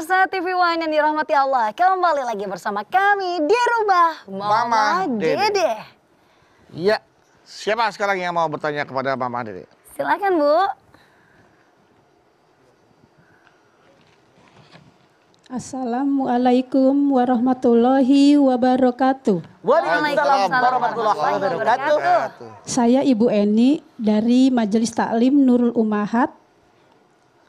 Pemirsa TV One yang dirahmati Allah, kembali lagi bersama kami di rumah Mama, Mama Dede. Dede. Ya, siapa sekarang yang mau bertanya kepada Mama Dede? Silakan Bu. Assalamualaikum warahmatullahi wabarakatuh. Waalaikumsalam warahmatullahi wabarakatuh. Saya Ibu Eni dari Majelis Taklim Nurul Umahat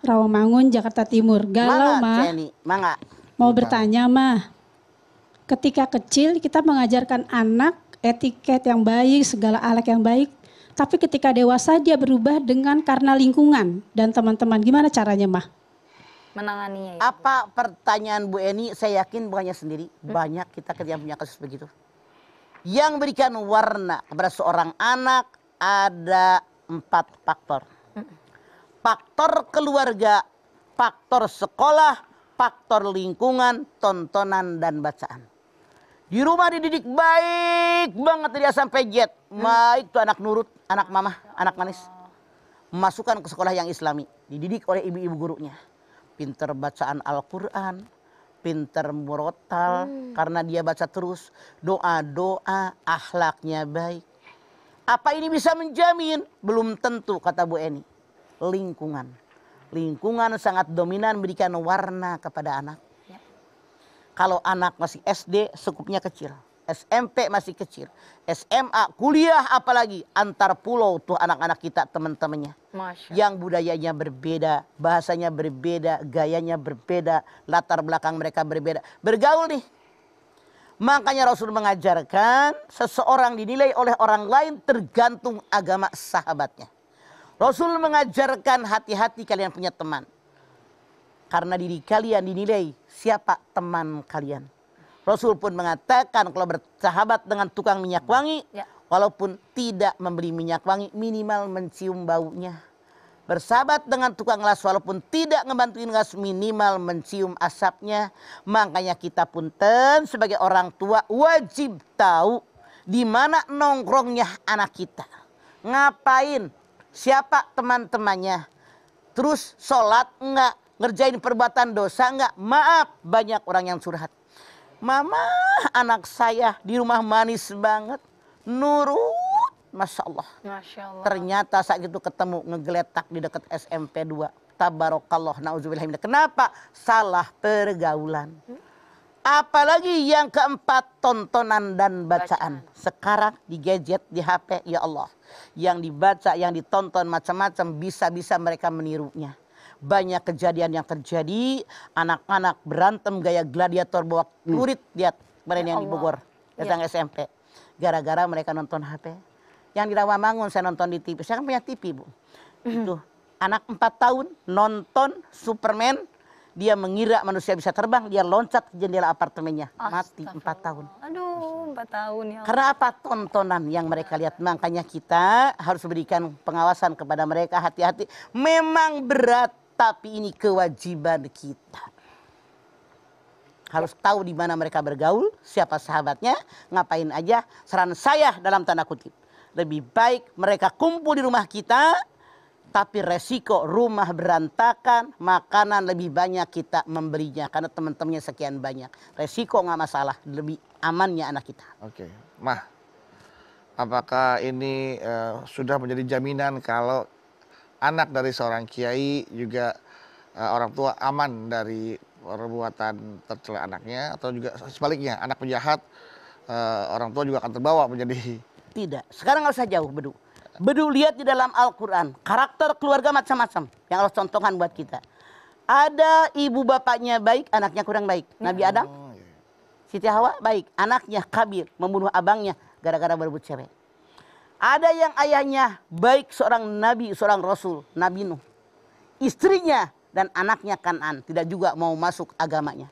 Rawamangun, Jakarta Timur. Galau, Ma. Mangga. Mau bertanya, Ma. Ketika kecil kita mengajarkan anak etiket yang baik, segala alat yang baik, tapi ketika dewasa dia berubah dengan karena lingkungan dan teman-teman. Gimana caranya, Ma? Menangani Ya. Apa pertanyaan Bu Eni? Saya yakin bukannya sendiri, hmm? banyak kita ketika punya kasus begitu. Yang berikan warna kepada seorang anak ada empat faktor. Hmm faktor keluarga, faktor sekolah, faktor lingkungan, tontonan dan bacaan. Di rumah dididik baik banget dia sampai jet. Baik tuh anak nurut, anak mama, anak manis. Masukkan ke sekolah yang islami. Dididik oleh ibu-ibu gurunya. Pinter bacaan Al-Quran. Pinter murotal. Hmm. Karena dia baca terus. Doa-doa, ahlaknya baik. Apa ini bisa menjamin? Belum tentu kata Bu Eni lingkungan. Lingkungan sangat dominan memberikan warna kepada anak. Ya. Kalau anak masih SD, sekupnya kecil. SMP masih kecil, SMA, kuliah apalagi antar pulau tuh anak-anak kita teman-temannya. Yang budayanya berbeda, bahasanya berbeda, gayanya berbeda, latar belakang mereka berbeda. Bergaul nih. Makanya Rasul mengajarkan seseorang dinilai oleh orang lain tergantung agama sahabatnya. Rasul mengajarkan hati-hati kalian punya teman. Karena diri kalian dinilai siapa teman kalian. Rasul pun mengatakan kalau bersahabat dengan tukang minyak wangi, ya. walaupun tidak membeli minyak wangi, minimal mencium baunya. Bersahabat dengan tukang las walaupun tidak ngebantuin las minimal mencium asapnya. Makanya kita pun ten sebagai orang tua wajib tahu di mana nongkrongnya anak kita. Ngapain? siapa teman-temannya. Terus sholat enggak, ngerjain perbuatan dosa enggak. Maaf banyak orang yang curhat. Mama anak saya di rumah manis banget. Nurut, Masya Allah. Masya Allah. Ternyata saat itu ketemu ngegeletak di dekat SMP 2. tabarokallah na'udzubillah. Kenapa? Salah pergaulan. Hmm? Apalagi yang keempat tontonan dan bacaan. Sekarang di gadget, di HP, ya Allah. Yang dibaca, yang ditonton macam-macam bisa-bisa mereka menirunya. Banyak kejadian yang terjadi, anak-anak berantem gaya gladiator bawa kurit hmm. lihat kemarin ya yang dibogor, di Bogor, ya. datang ya. SMP. Gara-gara mereka nonton HP. Yang di Rawamangun saya nonton di TV, saya kan punya TV Bu. Itu anak empat tahun nonton Superman dia mengira manusia bisa terbang, dia loncat ke jendela apartemennya, mati empat tahun. Aduh, empat tahun ya. Karena apa tontonan yang mereka lihat? Makanya kita harus berikan pengawasan kepada mereka hati-hati. Memang berat, tapi ini kewajiban kita. Harus tahu di mana mereka bergaul, siapa sahabatnya, ngapain aja. Saran saya dalam tanda kutip, lebih baik mereka kumpul di rumah kita tapi resiko rumah berantakan, makanan lebih banyak kita memberinya karena teman-temannya sekian banyak. Resiko nggak masalah, lebih amannya anak kita. Oke, mah, apakah ini uh, sudah menjadi jaminan kalau anak dari seorang kiai juga uh, orang tua aman dari perbuatan tercela anaknya atau juga sebaliknya anak penjahat uh, orang tua juga akan terbawa menjadi tidak. Sekarang nggak usah jauh, Bedu. Bedu lihat di dalam Al-Quran. Karakter keluarga macam-macam. Yang Allah contohkan buat kita. Ada ibu bapaknya baik, anaknya kurang baik. Ya. Nabi Adam. Oh, iya, iya. Siti Hawa baik. Anaknya kabir. Membunuh abangnya. Gara-gara berebut cewek. Ada yang ayahnya baik seorang nabi, seorang rasul. Nabi Nuh. Istrinya dan anaknya Kanan. Tidak juga mau masuk agamanya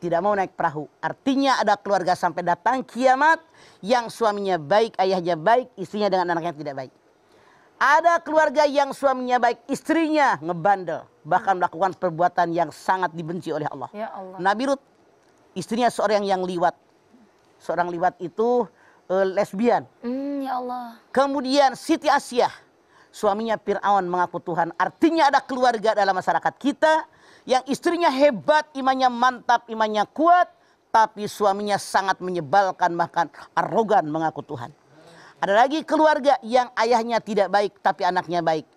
tidak mau naik perahu. Artinya ada keluarga sampai datang kiamat yang suaminya baik, ayahnya baik, istrinya dengan anaknya tidak baik. Ada keluarga yang suaminya baik, istrinya ngebandel, bahkan melakukan perbuatan yang sangat dibenci oleh Allah. Ya Allah. Nabi Rut, istrinya seorang yang liwat. Seorang liwat itu uh, lesbian. Mm, ya Allah. Kemudian Siti Asia, suaminya Fir'aun mengaku Tuhan. Artinya ada keluarga dalam masyarakat kita yang istrinya hebat, imannya mantap, imannya kuat, tapi suaminya sangat menyebalkan bahkan arogan mengaku Tuhan. Ada lagi keluarga yang ayahnya tidak baik tapi anaknya baik.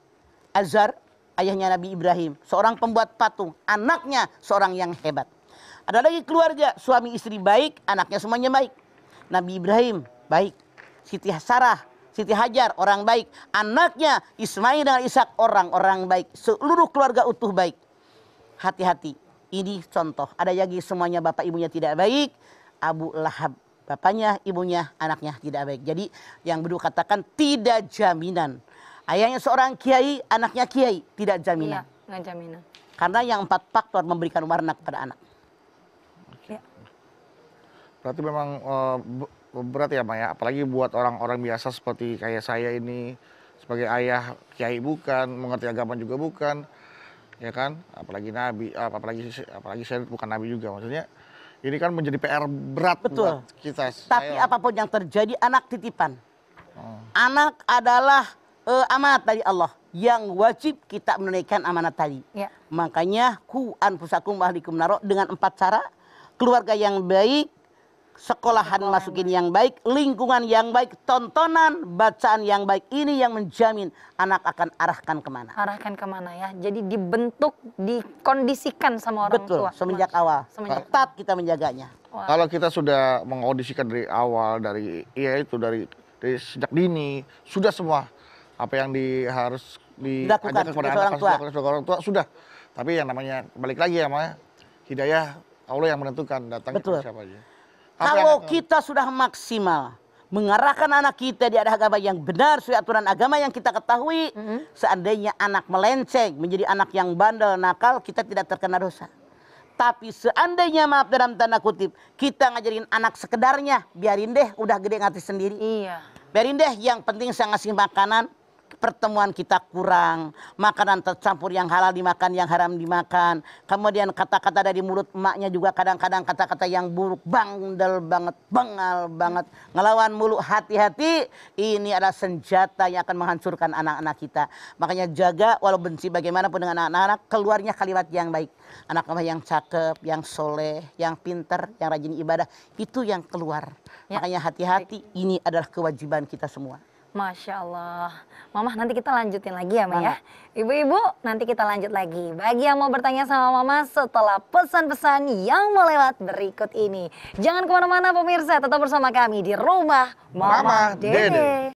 Azar ayahnya Nabi Ibrahim, seorang pembuat patung, anaknya seorang yang hebat. Ada lagi keluarga suami istri baik, anaknya semuanya baik. Nabi Ibrahim baik, Siti Sarah Siti Hajar orang baik, anaknya Ismail dan Ishak orang-orang baik, seluruh keluarga utuh baik hati-hati. Ini contoh. Ada lagi semuanya bapak ibunya tidak baik. Abu Lahab bapaknya, ibunya, anaknya tidak baik. Jadi yang berdua katakan tidak jaminan. Ayahnya seorang kiai, anaknya kiai, tidak jaminan. Iya, nggak jaminan. Karena yang empat faktor memberikan warna kepada anak. Ya. Berarti memang eh, berat ya, Maya. Apalagi buat orang-orang biasa seperti kayak saya ini, sebagai ayah kiai bukan, mengerti agama juga bukan ya kan apalagi nabi apalagi apalagi saya bukan nabi juga maksudnya ini kan menjadi PR berat Betul. buat kita tapi saya... apapun yang terjadi anak titipan hmm. anak adalah uh, amanat dari Allah yang wajib kita menunaikan amanat tadi. Ya. Makanya ku anfusakum ahlikum dengan empat cara, keluarga yang baik, sekolahan masukin yang baik, lingkungan yang baik, tontonan, bacaan yang baik. Ini yang menjamin anak akan arahkan kemana. Arahkan kemana ya. Jadi dibentuk, dikondisikan sama orang Betul, tua. Betul, semenjak Mas. awal. Semenjak Tetap kita menjaganya. Wow. Kalau kita sudah mengondisikan dari awal, dari ya itu dari, dari sejak dini, sudah semua apa yang di, harus diajarkan kepada anak, tua. Sudah, orang tua, sudah. Tapi yang namanya, balik lagi ya, Maya, hidayah Allah yang menentukan datang ke siapa aja kalau kita sudah maksimal mengarahkan anak kita di arah agama yang benar sesuai aturan agama yang kita ketahui, mm -hmm. seandainya anak melenceng menjadi anak yang bandel nakal, kita tidak terkena dosa. Tapi seandainya maaf dalam tanda kutip, kita ngajarin anak sekedarnya, biarin deh udah gede ngati sendiri. Iya. Biarin deh yang penting saya ngasih makanan, pertemuan kita kurang, makanan tercampur yang halal dimakan, yang haram dimakan. Kemudian kata-kata dari mulut emaknya juga kadang-kadang kata-kata yang buruk, bangdel banget, bengal banget. Ngelawan mulut hati-hati, ini adalah senjata yang akan menghancurkan anak-anak kita. Makanya jaga walau benci bagaimanapun dengan anak-anak, keluarnya kalimat yang baik. Anak anak yang cakep, yang soleh, yang pinter, yang rajin ibadah, itu yang keluar. Ya. Makanya hati-hati, ini adalah kewajiban kita semua. Masya Allah. Mama nanti kita lanjutin lagi ya Ma ya. Ibu-ibu nanti kita lanjut lagi. Bagi yang mau bertanya sama Mama setelah pesan-pesan yang melewat berikut ini. Jangan kemana-mana pemirsa tetap bersama kami di rumah Mama, Mama Dede. Dede.